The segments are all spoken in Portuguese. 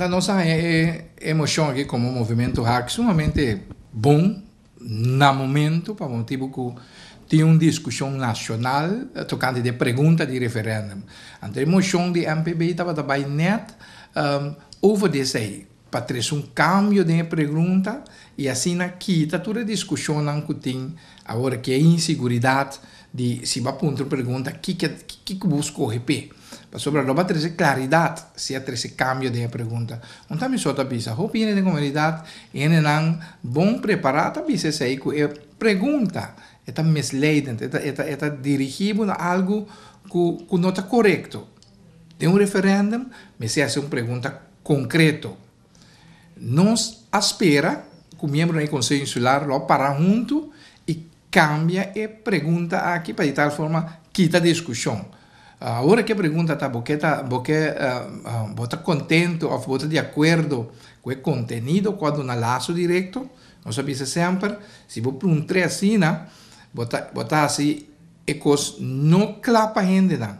a nossa é, eh, eh, emoção aqui como movimento hack sumamente bom no momento para o motivo que tinha uma discussão nacional tocante de pergunta de referendo A emoção de MPB estava também net um, over this aí para um cambio de pergunta e assim aqui está toda a discussão que tem agora que é insegurança de se vai ponto pergunta que que que, que busca o RP para sobre a nova trazer claridade se a trazer cambio de pergunta então também só tá bisa opinião de comunidade e não bom preparado bisa se aí que eh, pergunta está misleadente está está está dirigido a algo que, que não está correto tem um referendo mas se é uma pergunta concreto nos aspera com membro do Conselho Insular lá para junto e cambia e pergunta aqui para de tal forma quita a discussão. Agora que pergunta está porque está porque uh, uh, contento ou bota de acordo com o conteúdo quando na laço direto, não sabemos se sempre se vou perguntar assim, né? bota bota assim é cos não clapa gente não. Tá?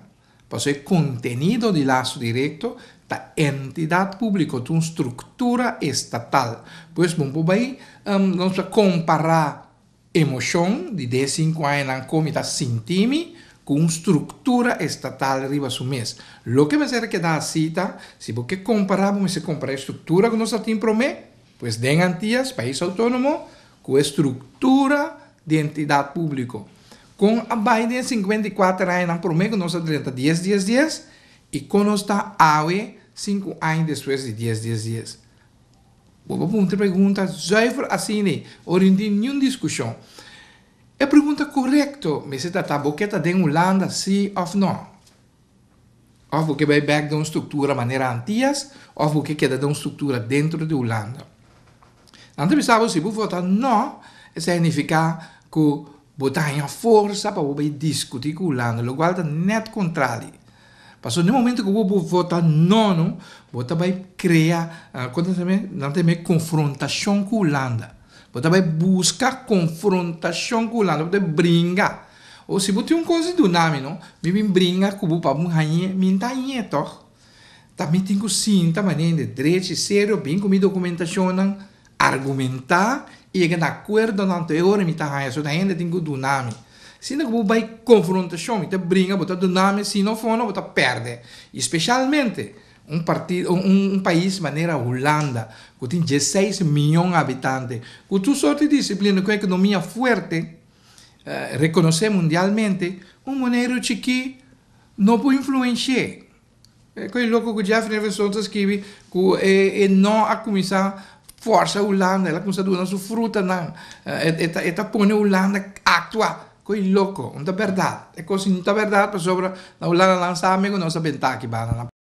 sea, el contenido de lazo directo la entidad pública, de una estructura estatal. Pues, bom, por aí, em, um, comparar emoción de 10, 5 anos, como está sentindo, con una estructura estatal arriba de su mes. Lo que va a ser que da cita, si porque comparamos, se compara estructura con nuestra para promé, pues den antillas, país autónomo, con estructura de entidad pública. com a Biden 54 años promedio nos atleta 10, 10, 10 e com está AWE 5 anos depois de 10, 10, 10. Boa pergunta, pergunta, zuiver assim, oriente nenhuma discussão. É pergunta correta, mas se está boqueta de Holanda, sim ou não? Ou porque vai back de uma estrutura maneira antiga, ou porque queda de uma estrutura dentro de Holanda. Antes pensava, se você votar não, significa que Botaram a força para o discutir com o Lando, o guarda net contrário. Passou no momento que o vou votar nono, você vai criar, ah, não tem confrontação com o Landa. Você vai buscar confrontação com o Landa, você brinca. Ou se você tem uma coisa do nome, não? Me brinca com o papo, me entanhe, toch? Também tenho que sim, também, de né? direito, sério, bem com minha documentação, não? argumentar e chegar de acordo não te ora me tá raia só ainda tem que dunami se não vou vai confrontação me tá brinca botar dunami se não for não botar perde especialmente um partido um, um país maneira Holanda que tem 16 milhões de habitantes com tu sorte disciplina com economia forte uh, eh, reconhecer mundialmente um maneiro que não pode influenciar é eh, que louco que já Jeffrey Nelson escreve eh, que é, é não a começar forse Ulan, la cosa consaduna usufruttano e, e, tappone Ulan actua con il loco, non una verità. E così non una verità, sopra la non sa, con la nostra bentacchi.